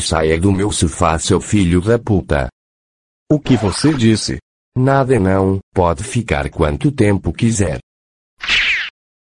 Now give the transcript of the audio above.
saia do meu sofá, seu filho da puta. O que você disse? Nada não, pode ficar quanto tempo quiser.